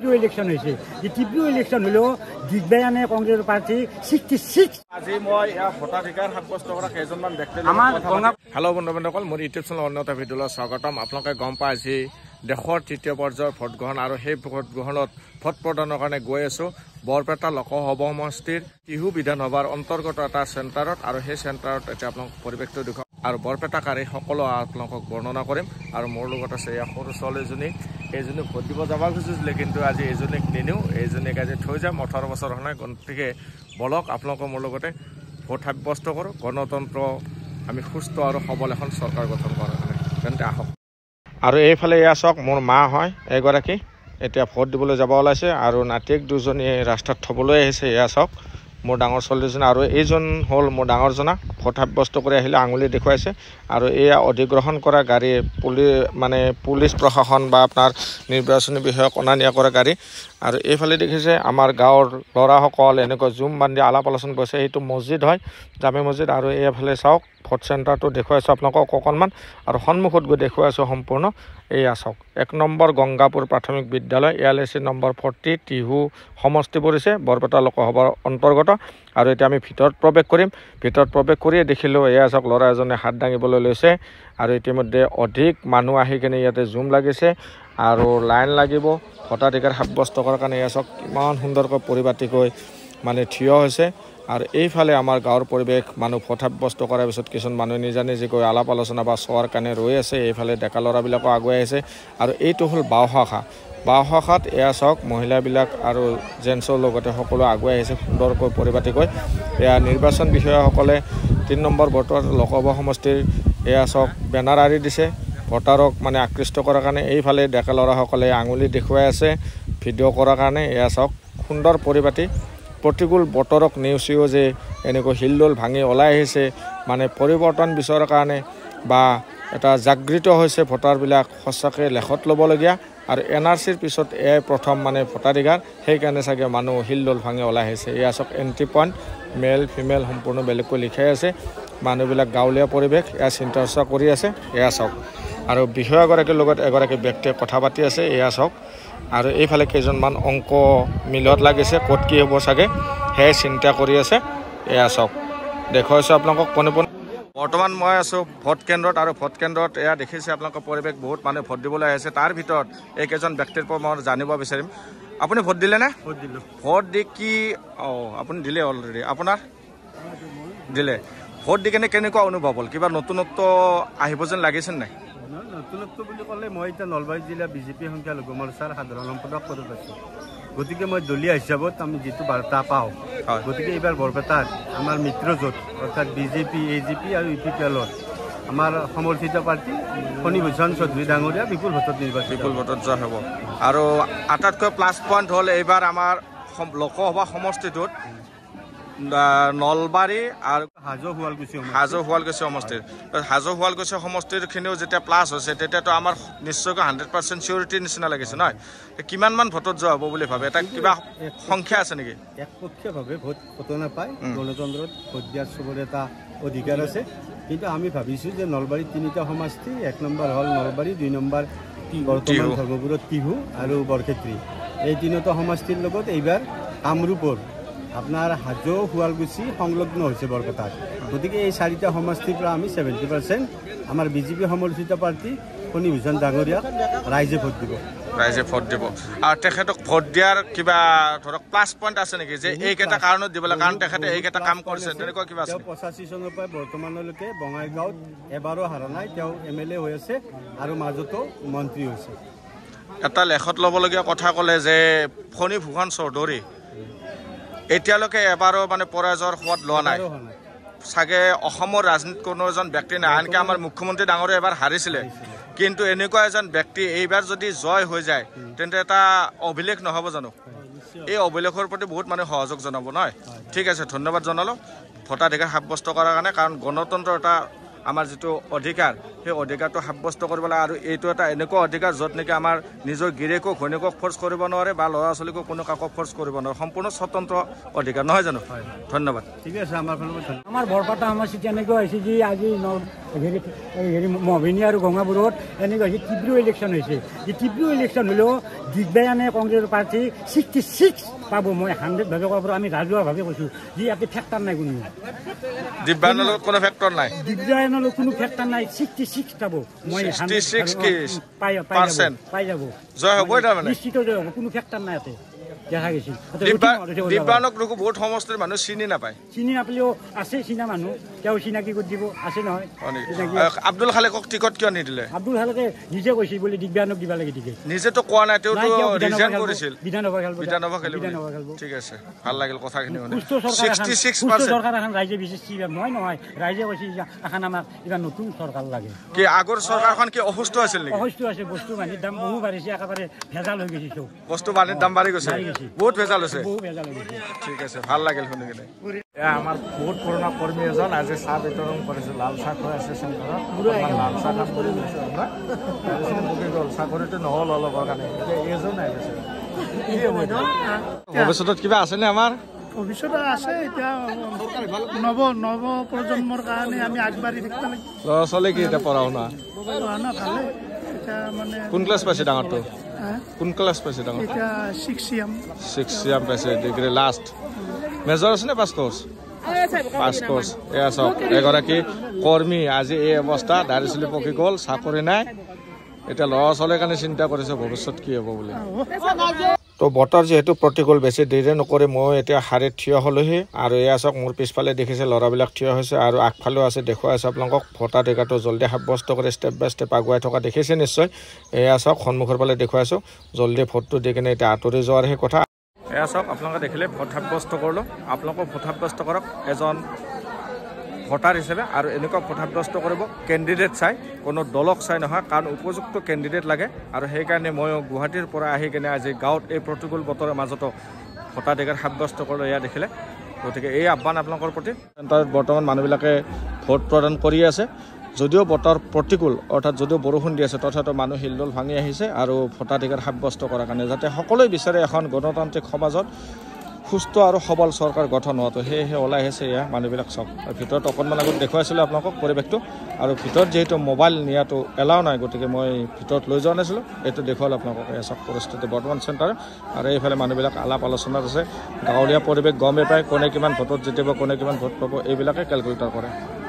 দ্বিতীয় ইলেকশন যে তৃতীয় ইলেকশন হলেও দিগ্বায়ানে কংগ্রেস প্রার্থী সিক্সটি সিক্স আজি মই ভোটাধিকার সাব্যস্ত করা কেজনমান ব্যক্তি হ্যালো বন্ধু বান্ধব মই ইউটিউব চ্যানেল অন্য এটা ভিডিওলে স্বাগত আপনাদের গম পায় আজি দেশৰ তৃতীয় পৰ্যায়ৰ ভোটগ্ৰহণ আৰু সেই ভোটগ্ৰহণত ভোট প্ৰদানৰ কাৰণে গৈ আছোঁ বৰপেটা লোকসভা সমষ্টিৰ টিহু বিধানসভাৰ অন্তৰ্গত এটা চেণ্টাৰত আৰু সেই চেণ্টাৰত এতিয়া আপোনালোক পৰিৱেশটো দেখুৱাওঁ আৰু বৰপেটাকাৰী সকলো আপোনালোকক বৰ্ণনা কৰিম আৰু মোৰ লগত আছে ইয়াৰ সৰু ছোৱালীজনী এইজনী ভোট দিব যাব খুজিছিলে কিন্তু আজি এইজনীক নিনিও এইজনীক আজি থৈ যাম ওঠৰ বছৰ হোৱা নাই গতিকে বলক আপোনালোকৰ মোৰ লগতে ভোট সাব্যস্ত কৰোঁ গণতন্ত্ৰ আমি সুস্থ আৰু সবল এখন চৰকাৰ গঠন কৰাৰ কাৰণে তেন্তে আহক আৰু এইফালে এয়া চাওক মোৰ মা হয় এগৰাকী এতিয়া ভোট দিবলৈ যাব ওলাইছে আৰু নাতিক দুজনী ৰাস্তাত থ'বলৈ আহিছে এয়া চাওক মোৰ ডাঙৰ ছোৱালীজনী আৰু এইজন হ'ল মোৰ ডাঙৰজনা ভোট সাব্যস্ত কৰি আহিলে আঙুলি দেখুৱাইছে আৰু এয়া অধিগ্ৰহণ কৰা গাড়ী পুলি মানে পুলিচ প্ৰশাসন বা আপোনাৰ নিৰ্বাচনী বিষয়ক অনা নিয়া কৰা গাড়ী আৰু এইফালে দেখিছে আমাৰ গাঁৱৰ ল'ৰাসকল এনেকুৱা জুম বান্ধি আলাপ আলোচনা কৰিছে সেইটো মছজিদ হয় জামে মছজিদ আৰু এইফালে চাওক ভোট চেণ্টাৰটো দেখুৱাইছোঁ আপোনালোকক অকণমান আৰু সন্মুখত গৈ দেখুৱাইছোঁ সম্পূৰ্ণ এই আচক এক নম্বৰ গংগাপুৰ প্ৰাথমিক বিদ্যালয় A L A C number forty two সমষ্টি পৰিছে বৰপেটা লোকসভাৰ অন্তৰ্গত আৰু এতিয়া আমি ভিতৰত প্ৰৱেশ কৰিম ভিতৰত প্ৰৱেশ কৰিয়ে দেখিলোঁ এয়া চাওক ল'ৰা এজনে হাত দাঙিবলৈ লৈছে আৰু ইতিমধ্যে অধিক মানুহ আহি কিনে ইয়াতে জুম লাগিছে আৰু লাইন লাগিব ভোটাধিকাৰ সাব্যস্ত কৰাৰ কাৰণে এয়া চাওক কিমান সুন্দৰকৈ পৰিপাতিকৈ মানে থিয় হৈছে আৰু এইফালে আমাৰ গাঁৱৰ পৰিৱেশ মানুহ সঠাব্যস্ত কৰাৰ পিছত কিছুমান মানুহে নিজা নিজিকৈ আলাপ আলোচনা বা চোৱাৰ কাৰণে ৰৈ আছে এইফালে ডেকা ল'ৰাবিলাকো আগুৱাই আহিছে আৰু এইটো হ'ল বাওঁশাখা বাওঁশাখাত এয়া চাওক মহিলাবিলাক আৰু জেন্টছৰ লগতে সকলো আগুৱাই আহিছে সুন্দৰকৈ পৰিপাতিকৈ এয়া নিৰ্বাচন বিষয়াসকলে তিনি নম্বৰ বৰ্তমান লোকসভা সমষ্টিৰ এয়া চাওক বেনাৰ আৰি দিছে ভোটাৰক মানে আকৃষ্ট কৰাৰ কাৰণে এইফালে ডেকা ল'ৰাসকলে আঙুলি দেখুৱাই আছে ভিডিঅ' কৰাৰ কাৰণে এয়া চাওক সুন্দৰ পৰিপাতি প্ৰতিকূল বতৰক নেওচিও যে এনেকৈ শিলদৌল ভাঙি ওলাই আহিছে মানে পৰিৱৰ্তন বিচৰাৰ কাৰণে বা এটা জাগৃত হৈছে ভোটাৰবিলাক সঁচাকৈ লেখত ল'বলগীয়া আৰু এন আৰ চিৰ পিছত এয়াই প্ৰথম মানে ভোটাধিকাৰ সেইকাৰণে চাগে মানুহ শিলদৌল ভাঙি ওলাই আহিছে এয়া চক এণ্ট্ৰি পইণ্ট মেল ফিমেল সম্পূৰ্ণ বেলেগকৈ লিখাই আছে মানুহবিলাক গাঁৱলীয়া পৰিৱেশ এয়া চিন্তা চৰ্চা কৰি আছে এয়া চাওক আৰু বিষয়াগৰাকীৰ লগত এগৰাকী ব্যক্তিয়ে কথা পাতি আছে এয়া চাওক আৰু এইফালে কেইজনমান অংক মিলত লাগিছে ক'ত কি হ'ব চাগে সেয়ে চিন্তা কৰি আছে এয়া চাওক দেখুৱাইছোঁ আপোনালোকক কোনে পোন বৰ্তমান মই আছোঁ ভোট কেন্দ্ৰত আৰু ভোট কেন্দ্ৰত এয়া দেখিছে আপোনালোকৰ পৰিৱেশ বহুত মানুহে ভোট দিবলৈ আহিছে তাৰ ভিতৰত এইকেইজন ব্যক্তিৰ পৰা মই জানিব বিচাৰিম আপুনি ভোট দিলেনে ভোট দিলোঁ ভোট দি কি অঁ আপুনি দিলে অলৰেডি আপোনাৰ দিলে ভোট দি কেনে কেনেকুৱা অনুভৱ হ'ল কিবা নতুনত্ব আহিব যেন লাগিছিল নাই নতুনত্ব বুলি ক'লে মই এতিয়া নলবাৰী জিলা বিজেপি লঘু মৰ্চাৰ সাধাৰণ সম্পাদক পদত আছোঁ গতিকে মই দলীয় হিচাপত আমি যিটো বাৰ্তা পাওঁ গতিকে এইবাৰ বৰপেটাত আমাৰ মিত্ৰজোঁট অৰ্থাৎ বিজেপি এ জি পি আৰু ইউ পি পি এলত আমাৰ সমৰ্থিত প্ৰাৰ্থী ফণীভূষণ চৌধুৰী ডাঙৰীয়া বিপুল ভোটত নিৰ্বাচন বিপুল ভোটত যোৱা হ'ব আৰু আটাইতকৈ প্লাছ পইণ্ট হ'ল এইবাৰ আমাৰ লোকসভা সমষ্টিটোত নলবাৰী আৰু হাজো শুৱালকুছি হাজো শুৱালকুছি সমষ্টিৰ হাজো শুৱালকুছি সমষ্টিৰখিনিও যেতিয়া প্লাছ হৈছে তেতিয়াতো আমাৰ নিশ্চয়কৈ হাণ্ড্ৰেড পাৰ্চেণ্ট চিউৰিটিৰ নিচিনা লাগিছে নহয় কিমানমান ভোটত যোৱা হ'ব বুলি ভাবে এটা কিবা সংখ্যা আছে নেকি একপক্ষীয়ভাৱে ভোট ভোট নাপায় গণতন্ত্ৰত ভোট দিয়াৰ চবৰে এটা অধিকাৰ আছে কিন্তু আমি ভাবিছোঁ যে নলবাৰীৰ তিনিটা সমষ্টি এক নম্বৰ হ'ল নলবাৰী দুই নম্বৰ বৰ্তমান ধৰ্মপুৰত টিহু আৰু বৰক্ষেত্ৰী এই তিনিওটা সমষ্টিৰ লগত এইবাৰ কামৰূপৰ আপনাৰ হাজো শুয়ালকুচি সংলগ্ন হৈছে বৰপেটাত গতিকে এই চাৰিটা সমষ্টিৰ পৰা আমি সেভেন্টি পাৰ্সেন্ট আমাৰ বিজেপি সমৰ্থিত প্ৰাৰ্থী শনি ভূষণ ডাঙৰিয়া ৰাইজে ভোট দিব ৰাইজে ভোট দিব আৰু তেখেতক ভোট দিয়াৰ কিবা ধৰক প্লাস পইণ্ট আছে নেকি যে এইকেইটা কাৰণত দিব লাগে কাৰণ তেখেতে এইকেইটা কাম কৰিছে তেনেকুৱা কিবা আছে পঁচাশি সনেৰ পৰ বৰ্তমানে বঙ্গাইগাঁও এবাৰও হাৰা নাই এম এল এ হৈ আছে আৰু মাজতো মন্ত্ৰী হৈছে এটা লেখত লবলগীয়া কথা কলে যে ফণীভূষণ চৌধুৰী এতিয়ালৈকে এবাৰো মানে পৰাজয়ৰ সোৱাদ লোৱা নাই চাগে অসমৰ ৰাজনীতি কোনো এজন ব্যক্তি নাই আনকি আমাৰ মুখ্যমন্ত্ৰী ডাঙৰে এবাৰ হাৰিছিলে কিন্তু এনেকুৱা এজন ব্যক্তি এইবাৰ যদি জয় হৈ যায় তেন্তে এটা অভিলেখ নহ'ব জানো এই অভিলেখৰ প্ৰতি বহুত মানুহ সহযোগ জনাব নহয় ঠিক আছে ধন্যবাদ জনালোঁ ভোটাধিকাৰ সাব্যস্ত কৰাৰ কাৰণে কাৰণ গণতন্ত্ৰ এটা আমাৰ যিটো অধিকাৰ সেই অধিকাৰটো সাব্যস্ত কৰিব লাগে আৰু এইটো এটা এনেকুৱা অধিকাৰ য'ত নেকি আমাৰ নিজৰ গিৰিয়েকক ঘৈণীয়েকক ফৰ্চ কৰিব নোৱাৰে বা ল'ৰা ছোৱালীকো কোনো কাকো ফৰ্চ কৰিব নোৱাৰে সম্পূৰ্ণ স্বতন্ত্ৰ অধিকাৰ নহয় জানো হয় ধন্যবাদ ঠিকে আছে আমাৰ আমাৰ বৰপাতা সমষ্টিত এনেকুৱা হৈছে যে আজি হেৰি হেৰি মহিনী আৰু গঙাপুৰত এনেকুৱা তীব্ৰ ইলেকশ্যন হৈছে এই তীব্ৰ ইলেকশ্যন হ'লেও দিগবায়ানে কংগ্ৰেছৰ প্ৰাৰ্থী ছিক্সটি ছিক্স পাব মই হাণ্ড্ৰেডভাৱে ক'ব পাৰোঁ আমি ৰাজহুৱাভাৱে কৈছোঁ যি ইয়াতে ফেক্টৰ নাই কোনো চিনি নাপায় চিনা মানুহ তেওঁ চিনাকি কৰি দিব আছে নহয় আব্দুল খালেকক টিকট কিয় নিদিলে আব্দুল খালেকে নিজে কৈছিল বুলি দিব্যানক দিব লাগে টিকট নিজেতো কোৱা নাই তেওঁতো ৰিজাইন কৰিছিল বিধানসভা খেলব বিধানসভা খেলিব ঠিক আছে ভাল লাগিল কথাখিনি ছিক্সটি ছিক্স পাৰ্চেণ্ট চৰকাৰ এখন ৰাইজে বিচাৰিছে কিবা নহয় নহয় ৰাইজে কৈছে এখন আমাক কিবা নতুন চৰকাৰ লাগে কি আগৰ চৰকাৰখন কি অসুস্থ আছিল নেকি অসুস্থ আছে বস্তু বাহানিৰ দাম বহু বাঢ়িছে একেবাৰে ভেজাল হৈ গৈছে বস্তু বাহানিৰ দাম বাঢ়ি গৈছে বহুত ভেজাল হৈছে বহু ভেজাল হৈ গৈছে ঠিক আছে ভাল লাগিল শুনি কিনে আমাৰ বহুত পুৰণা কৰ্মী এজন আজি চাহ বিতৰণ কৰিছোঁ লাল চাহ খোৱা এছিয়েশ্যন চাকৰিটো নহ'ল অলপৰ কাৰণে ভৱিষ্যতত কিবা আছেনে আমাৰ ভৱিষ্যত আছে এতিয়া নৱ নৱ প্ৰজন্মৰ কাৰণে আমি আগবাঢ়ি থাকিব লাগিব ল'ৰা ছোৱালী এতিয়া পঢ়া শুনা কোন ক্লাছ পাইছে ডাঙৰটো কোন ক্লাছ পাইছে ডাঙৰ এতিয়া ছিক্স ইয়াম ছিক্স ইয়াম পাইছে ডিগ্ৰী লাষ্ট মেজৰ আছেনে এগৰাকী কৰ্মী আজি এই অৱস্থা দাৰি চুলি পকি গ'ল চাকৰি নাই এতিয়া ল'ৰা ছোৱালীৰ কাৰণে চিন্তা কৰিছে ভৱিষ্যত কি হ'ব বুলি তো বতৰ যিহেতু প্ৰতিকূল বেছি দেৰি নকৰি মই এতিয়া শাৰীত থিয় হ'লোহি আৰু এয়া চাওক মোৰ পিছফালে দেখিছে ল'ৰাবিলাক থিয় হৈছে আৰু আগফালেও আছে দেখুৱাইছে আপোনালোকক ভোটাধিকাৰটো জলদি সাব্যস্ত কৰি ষ্টেপ বাই ষ্টেপ আগুৱাই থকা দেখিছে নিশ্চয় এয়া চাওক সন্মুখৰ ফালে দেখুৱাইছোঁ জলদি ভোটটো দি কিনে এতিয়া আঁতৰি যোৱাৰ সেই কথা এয়া চাওক আপোনালোকে দেখিলে ভোট সাব্যস্ত কৰিলোঁ আপোনালোকক ভোট সাব্যস্ত কৰক এজন ভোটাৰ হিচাপে আৰু এনেকুৱা ভোট সাব্যস্ত কৰিব কেণ্ডিডেট চাই কোনো দলক চাই নহয় কাৰণ উপযুক্ত কেণ্ডিডেট লাগে আৰু সেইকাৰণে মই গুৱাহাটীৰ পৰা আহি কিনে আজি গাঁৱত এই প্ৰতিকূল বতৰৰ মাজতো ভোটাধিকাৰ সাব্যস্ত কৰিলোঁ এয়া দেখিলে গতিকে এই আহ্বান আপোনালোকৰ প্ৰতি বৰ্তমান মানুহবিলাকে ভোট প্ৰদান কৰি আছে যদিও বতৰ প্ৰতিকূল অৰ্থাৎ যদিও বৰষুণ দি আছে তথাপিও মানুহ শিলদল ভাঙি আহিছে আৰু ভোটাধিকাৰ সাব্যস্ত কৰাৰ কাৰণে যাতে সকলোৱে বিচাৰে এখন গণতান্ত্ৰিক সমাজত সুস্থ আৰু সবল চৰকাৰ গঠন হোৱাটো সেয়েহে ওলাই আহিছে এয়া মানুহবিলাক চব ভিতৰত অকণমান আগত দেখুৱাইছিলোঁ আপোনালোকক পৰিৱেশটো আৰু ভিতৰত যিহেতু মোবাইল নিয়াটো এলাও নাই গতিকে মই ভিতৰত লৈ যোৱা নাছিলোঁ এইটো দেখুৱালোঁ আপোনালোকক এয়া চব পৰিস্থিতি বৰ্তমান চেণ্টাৰ আৰু এইফালে মানুহবিলাক আলাপ আলোচনাত আছে গাঁৱলীয়া পৰিৱেশ গমেই পায় কোনে কিমান ভোটত জিতিব কোনে কিমান ভোট পাব এইবিলাকে কেলকুলেটৰ কৰে